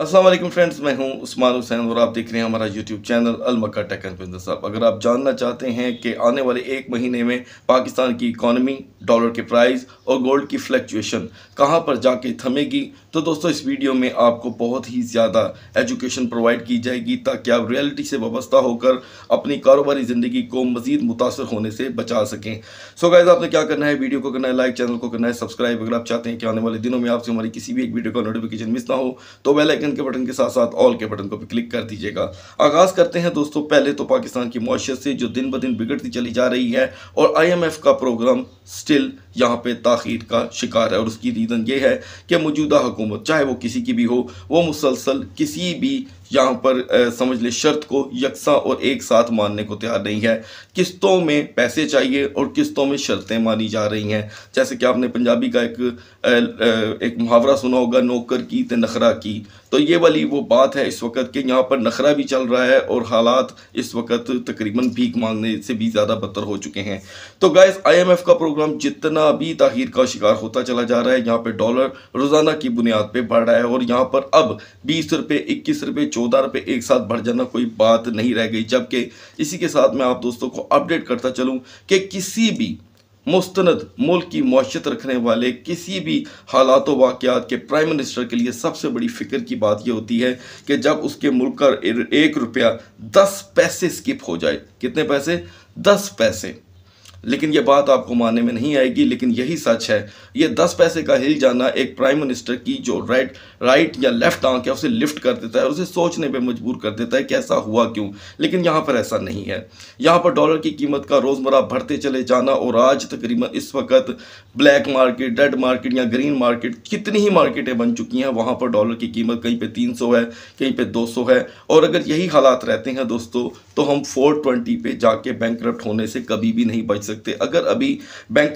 Aslam friends मैं हूं उस्मान हुसैन और आप देख रहे हैं हमारा यूट्यूब चैनल अलमका टेक एंड बिजनेस साहब अगर आप जानना चाहते हैं कि आने वाले एक महीने में पाकिस्तान की इकॉनमी डॉलर के प्राइस और गोल्ड की फ्लैक्चुएशन कहां पर जाके थमेगी तो दोस्तों इस वीडियो में आपको बहुत ही ज़्यादा एजुकेशन प्रोवाइड की जाएगी ताकि आप रियलिटी से वाबस्ता होकर अपनी कारोबारी ज़िंदगी को मज़ीद मुतासर होने से बचा सकें सो गायज आपने क्या करना है वीडियो को करना है लाइक चैनल को करना है सब्सक्राइब अगर आप चाहते हैं कि आने वाले दिनों में आपसे हमारी किसी भी एक वीडियो का नोटिफिकेशन मिस ना हो तो वेलाइकन आइकन के बटन के साथ साथ ऑल के बटन को भी क्लिक कर दीजिएगा आगाज़ करते हैं दोस्तों पहले तो पाकिस्तान की मीशत से जो दिन ब दिन बिगड़ती चली जा रही है और आईएमएफ का प्रोग्राम स्टिल यहाँ पे ताखिर का शिकार है और उसकी रीज़न ये है कि मौजूदा हुकूमत चाहे वो किसी की भी हो वो मुसलसल किसी भी यहाँ पर आ, समझ ले शर्त को यकसा और एक साथ मानने को तैयार नहीं है किस्तों में पैसे चाहिए और किस्तों में शर्तें मानी जा रही हैं जैसे कि आपने पंजाबी का एक आ, एक मुहावरा सुना होगा नौकर की तो नखरा की तो ये वाली वो बात है इस वक्त कि यहाँ पर नखरा भी चल रहा है और हालात इस वक्त तकरीबन भीख मांगने से भी ज़्यादा बदतर हो चुके हैं तो एम एफ़ का प्रोग्राम जितना भी ताहिर का शिकार होता चला जा रहा है यहाँ पर डॉलर रोज़ाना की बुनियाद पर बढ़ रहा है और यहाँ पर अब बीस रुपये इक्कीस रुपये चौदह रुपये एक साथ बढ़ जाना कोई बात नहीं रह गई जबकि इसी के साथ मैं आप दोस्तों को अपडेट करता चलूँ कि किसी भी मुस्ंद मुल्क की मैशत रखने वाले किसी भी हालात वाक़ात के प्राइम मिनिस्टर के लिए सबसे बड़ी फ़िक्र की बात यह होती है कि जब उसके मुल्क का एक रुपया दस पैसे स्किप हो जाए कितने पैसे दस पैसे लेकिन ये बात आपको मानने में नहीं आएगी लेकिन यही सच है ये दस पैसे का हिल जाना एक प्राइम मिनिस्टर की जो राइट राइट या लेफ्ट आंख है उसे लिफ्ट कर देता है और उसे सोचने पर मजबूर कर देता है कि ऐसा हुआ क्यों लेकिन यहाँ पर ऐसा नहीं है यहाँ पर डॉलर की कीमत का रोज़मर्रा बढ़ते चले जाना और आज तकरीबन इस वक्त ब्लैक मार्केट रेड मार्केट या ग्रीन मार्केट कितनी ही मार्केटें बन चुकी हैं वहाँ पर डॉलर की कीमत कहीं पर तीन है कहीं पर दो है और अगर यही हालात रहते हैं दोस्तों तो हम ट्वेंटी पे जाके बैंक होने से कभी भी नहीं बच सकते सकते अगर अभी बैंक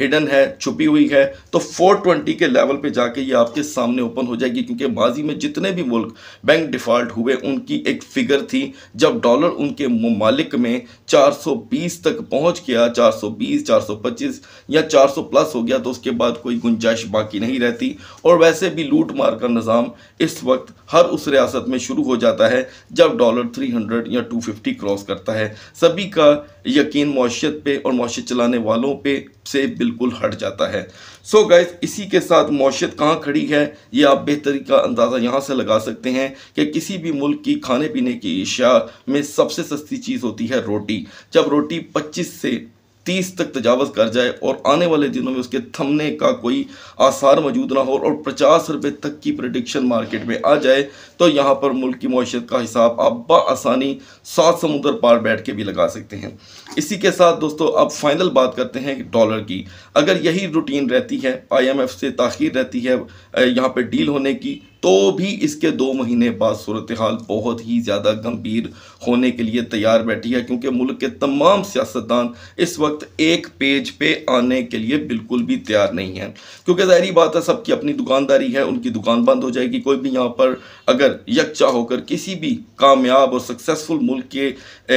हिडन है छुपी हुई है तो 420 के लेवल पे जाके ये आपके सामने ओपन हो जाएगी क्योंकि माजी में जितने भी मुल्क बैंक डिफ़ॉल्ट हुए उनकी एक फिगर थी जब डॉलर उनके ममालिक में 420 तक पहुंच गया 420 425 या 400 प्लस हो गया तो उसके बाद कोई गुंजाइश बाकी नहीं रहती और वैसे भी लूट मार का निज़ाम इस वक्त हर उस रियासत में शुरू हो जाता है जब डॉलर 300 या 250 क्रॉस करता है सभी का यकीन मौशियत पे पे और मौशत चलाने वालों पे से बिल्कुल हट जाता है सो so गैस इसी के साथ मौशत कहाँ खड़ी है ये आप बेहतरी का अंदाज़ा यहाँ से लगा सकते हैं कि किसी भी मुल्क की खाने पीने की अशिया में सबसे सस्ती चीज़ होती है रोटी जब रोटी पच्चीस से तीस तक तजावज़ कर जाए और आने वाले दिनों में उसके थमने का कोई आसार मौजूद ना हो और पचास रुपये तक की प्रडिक्शन मार्केट में आ जाए तो यहाँ पर मुल्क की मीशत का हिसाब आप बसानी सात समुद्र पार बैठ के भी लगा सकते हैं इसी के साथ दोस्तों अब फाइनल बात करते हैं डॉलर की अगर यही रूटीन रहती है आई एम एफ से ताखिर रहती है यहाँ पर डील होने की तो भी इसके दो महीने बाद सूरत हाल बहुत ही ज़्यादा गंभीर होने के लिए तैयार बैठी है क्योंकि मुल्क के तमाम सियासतदान इस वक्त एक पेज पे आने के लिए बिल्कुल भी तैयार नहीं है क्योंकि ज़ाहरी बात है सबकी अपनी दुकानदारी है उनकी दुकान बंद हो जाएगी कोई भी यहाँ पर अगर यकचा होकर किसी भी कामयाब और सक्सेसफुल मुल्क के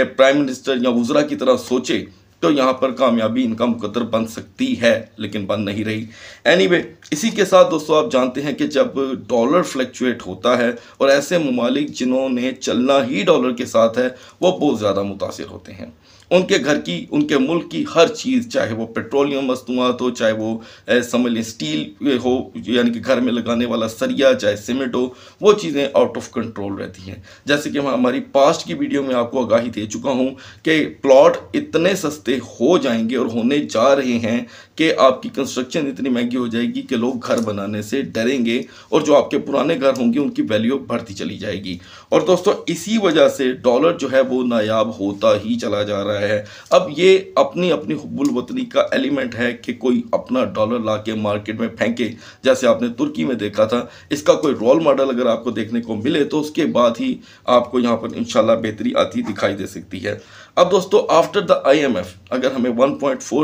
प्राइम मिनिस्टर या वज्रा की तरह सोचे तो यहाँ पर कामयाबी इनका मुकदर बन सकती है लेकिन बन नहीं रही एनी anyway, इसी के साथ दोस्तों आप जानते हैं कि जब डॉलर फ्लक्चुएट होता है और ऐसे ममालिक जिन्होंने चलना ही डॉलर के साथ है वो बहुत ज़्यादा मुतासर होते हैं उनके घर की उनके मुल्क की हर चीज़ चाहे वो पेट्रोलियम मसनूआत हो चाहे वो समझ लें स्टील हो यानी कि घर में लगाने वाला सरिया चाहे सीमेंट हो वो चीज़ें आउट ऑफ कंट्रोल रहती हैं जैसे कि मैं हमारी पास्ट की वीडियो में आपको आगाही दे चुका हूँ कि प्लॉट इतने सस्ते हो जाएंगे और होने जा रहे हैं कि आपकी कंस्ट्रक्शन इतनी महंगी हो जाएगी कि लोग घर बनाने से डरेंगे और जो आपके पुराने घर होंगे उनकी वैल्यू बढ़ती चली जाएगी और दोस्तों इसी वजह से डॉलर जो है वो नायाब होता ही चला जा रहा है रहे हैं अब ये अपनी अपनी हब्बुल वतनी का एलिमेंट है कि कोई अपना डॉलर ला के मार्केट में फेंके जैसे आपने तुर्की में देखा था इसका कोई रोल मॉडल अगर आपको देखने को मिले तो उसके बाद ही आपको यहाँ पर इन बेहतरी आती दिखाई दे सकती है अब दोस्तों आफ्टर द आईएमएफ अगर हमें 1.4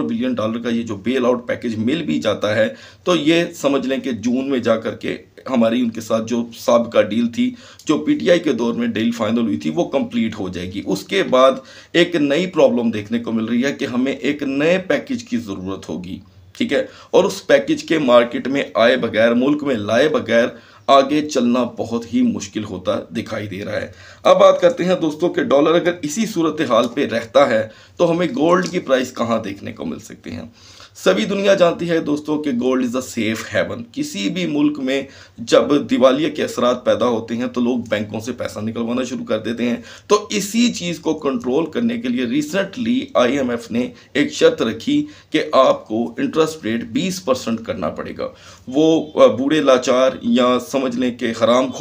बिलियन डॉलर का ये जो बेल आउट पैकेज मिल भी जाता है तो ये समझ लें कि जून में जा करके हमारी उनके साथ जो सबका डील थी जो पीटीआई के दौर में डील फाइनल हुई थी वो कंप्लीट हो जाएगी उसके बाद एक नई प्रॉब्लम देखने को मिल रही है कि हमें एक नए पैकेज की ज़रूरत होगी ठीक है और उस पैकेज के मार्केट में आए बगैर मुल्क में लाए बगैर आगे चलना बहुत ही मुश्किल होता दिखाई दे रहा है अब बात करते हैं दोस्तों के डॉलर अगर इसी सूरत हाल पे रहता है तो हमें गोल्ड की प्राइस कहाँ देखने को मिल सकती है सभी दुनिया जानती है दोस्तों कि gold is a safe haven किसी भी मुल्क में जब दिवालिया के असरा पैदा होते हैं तो लोग बैंकों से पैसा निकलवाना शुरू कर देते हैं तो इसी चीज़ को कंट्रोल करने के लिए रिसेंटली आईएमएफ ने एक शर्त रखी कि आपको इंटरेस्ट रेट 20 परसेंट करना पड़ेगा वो बूढ़े लाचार या समझ लें कि हराम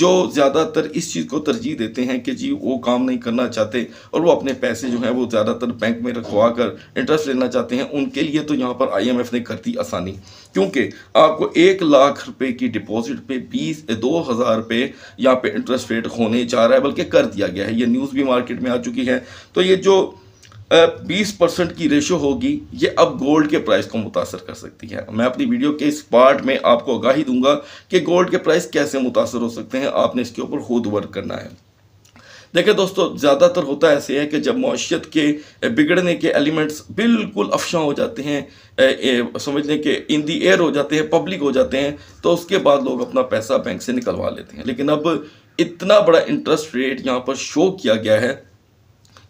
जो ज़्यादातर इस चीज़ को तरजीह देते हैं कि जी वो काम नहीं करना चाहते और वो अपने पैसे जो हैं वो ज़्यादातर बैंक में रखवा कर इंटरेस्ट लेना चाहते हैं उनके लिए तो यहाँ पर आईएमएफ ने कर दी आसानी क्योंकि आपको एक लाख रुपए की डिपॉजिट पे बीस दो हज़ार पे यहाँ पे इंटरेस्ट रेट होने जा रहा है बल्कि कर दिया गया है ये न्यूज़ भी मार्केट में आ चुकी है तो ये जो बीस परसेंट की रेशो होगी ये अब गोल्ड के प्राइस को मुतासर कर सकती है मैं अपनी वीडियो के इस पार्ट में आपको आगाही दूंगा कि गोल्ड के प्राइस कैसे मुतासर हो सकते हैं आपने इसके ऊपर खुद वर्क करना है देखिए दोस्तों ज़्यादातर होता ऐसे है कि जब मीशत के बिगड़ने के एलिमेंट्स बिल्कुल अफशा हो जाते हैं समझ लें कि इन दी एयर हो जाते हैं पब्लिक हो जाते हैं तो उसके बाद लोग अपना पैसा बैंक से निकलवा लेते हैं लेकिन अब इतना बड़ा इंटरेस्ट रेट यहाँ पर शो किया गया है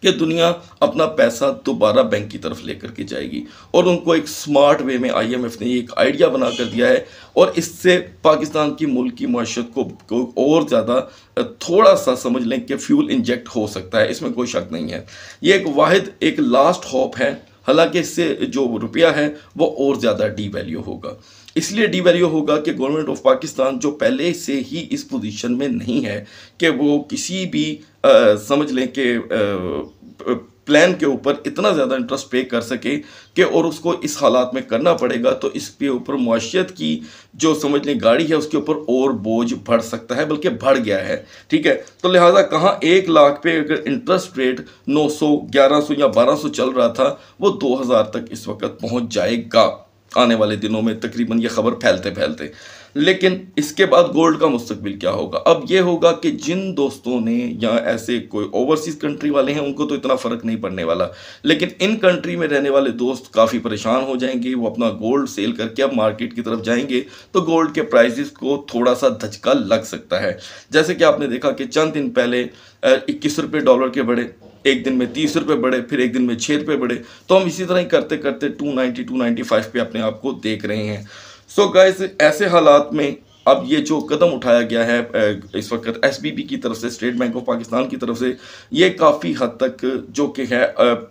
कि दुनिया अपना पैसा दोबारा बैंक की तरफ लेकर के जाएगी और उनको एक स्मार्ट वे में आईएमएफ ने एक आइडिया बना कर दिया है और इससे पाकिस्तान की मुल्क की मीशत को, को और ज़्यादा थोड़ा सा समझ लें कि फ्यूल इंजेक्ट हो सकता है इसमें कोई शक नहीं है ये एक वाद एक लास्ट होप है हालांकि इससे जो रुपया है वो और ज़्यादा डी वैल्यू होगा इसलिए डी वैल्यू होगा कि गवर्नमेंट ऑफ पाकिस्तान जो पहले से ही इस पोजीशन में नहीं है कि वो किसी भी आ, समझ लें कि प्लान के ऊपर इतना ज़्यादा इंटरेस्ट पे कर सके कि और उसको इस हालात में करना पड़ेगा तो इसके ऊपर माशियत की जो समझ लें गाड़ी है उसके ऊपर और बोझ बढ़ सकता है बल्कि बढ़ गया है ठीक है तो लिहाजा कहाँ एक लाख पे अगर इंटरेस्ट रेट 900, 1100 या 1200 चल रहा था वो 2000 तक इस वक्त पहुँच जाएगा आने वाले दिनों में तकरीबन ये खबर फैलते फैलते लेकिन इसके बाद गोल्ड का मुस्तबिल क्या होगा अब ये होगा कि जिन दोस्तों ने या ऐसे कोई ओवरसीज कंट्री वाले हैं उनको तो इतना फ़र्क नहीं पड़ने वाला लेकिन इन कंट्री में रहने वाले दोस्त काफ़ी परेशान हो जाएंगे वो अपना गोल्ड सेल करके अब मार्केट की तरफ जाएंगे तो गोल्ड के प्राइसेस को थोड़ा सा धचका लग सकता है जैसे कि आपने देखा कि चंद दिन पहले इक्कीस रुपये डॉलर के बढ़े एक दिन में तीस रुपये बढ़े फिर एक दिन में छः रुपये बढ़े तो हम इसी तरह ही करते करते two ninety two ninety five पे अपने आप को देख रहे हैं सो so गाइज ऐसे हालात में अब ये जो कदम उठाया गया है इस वक्त एस की तरफ से स्टेट बैंक ऑफ पाकिस्तान की तरफ से ये काफ़ी हद तक जो कि है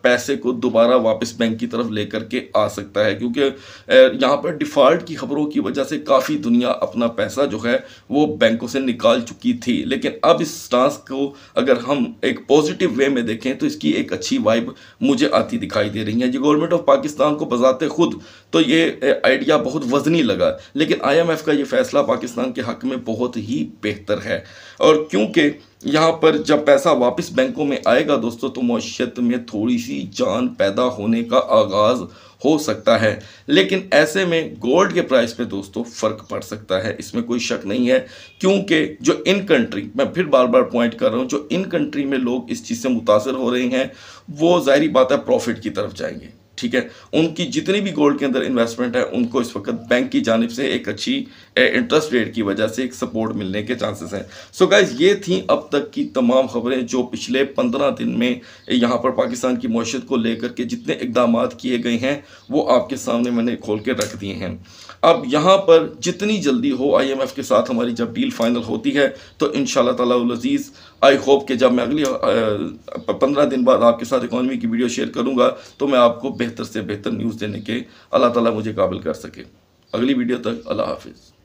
पैसे को दोबारा वापस बैंक की तरफ लेकर के आ सकता है क्योंकि यहाँ पर डिफ़ॉल्ट की खबरों की वजह से काफ़ी दुनिया अपना पैसा जो है वो बैंकों से निकाल चुकी थी लेकिन अब इस स्टांस को अगर हम एक पॉजिटिव वे में देखें तो इसकी एक अच्छी वाइब मुझे आती दिखाई दे रही है ये गवर्नमेंट ऑफ पाकिस्तान को बजाते खुद तो ये आइडिया बहुत वजनी लगा लेकिन आई का ये फैसला पाकिस्तान पाकिस्तान के हक में बहुत ही बेहतर है और क्योंकि यहाँ पर जब पैसा वापस बैंकों में आएगा दोस्तों तो मैशत में थोड़ी सी जान पैदा होने का आगाज़ हो सकता है लेकिन ऐसे में गोल्ड के प्राइस पे दोस्तों फ़र्क पड़ सकता है इसमें कोई शक नहीं है क्योंकि जो इन कंट्री मैं फिर बार बार पॉइंट कर रहा हूँ जो इन कंट्री में लोग इस चीज़ से मुतासर हो रहे हैं वो ज़ाहरी बात है प्रॉफिट की तरफ जाएंगे ठीक है उनकी जितनी भी गोल्ड के अंदर इन्वेस्टमेंट है उनको इस वक्त बैंक की जानब से एक अच्छी इंटरेस्ट रेट की वजह से एक सपोर्ट मिलने के चांसेस हैं सो so गाइज ये थी अब तक की तमाम खबरें जो पिछले पंद्रह दिन में यहाँ पर पाकिस्तान की मीशत को लेकर के जितने इकदाम किए गए हैं वो आपके सामने मैंने खोल के रख दिए हैं अब यहाँ पर जितनी जल्दी हो आईएमएफ के साथ हमारी जब डील फाइनल होती है तो इन शजीज़ आई होप कि जब मैं अगली पंद्रह दिन बाद आपके साथ इकानमी की वीडियो शेयर करूँगा तो मैं आपको बेहतर से बेहतर न्यूज़ देने के अल्लाह ताला मुझे काबिल कर सके अगली वीडियो तक अल्लाह हाफिज़